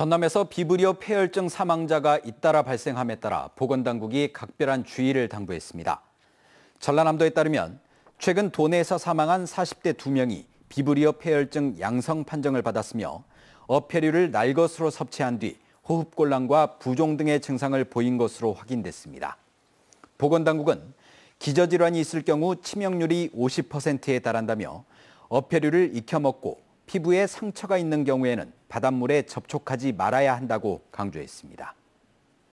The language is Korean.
전남에서 비브리오 폐혈증 사망자가 잇따라 발생함에 따라 보건당국이 각별한 주의를 당부했습니다. 전라남도에 따르면 최근 도내에서 사망한 40대 2명이 비브리오 폐혈증 양성 판정을 받았으며 어패류를 날것으로 섭취한 뒤 호흡곤란과 부종 등의 증상을 보인 것으로 확인됐습니다. 보건당국은 기저질환이 있을 경우 치명률이 50%에 달한다며 어패류를 익혀먹고 피부에 상처가 있는 경우에는 바닷물에 접촉하지 말아야 한다고 강조했습니다.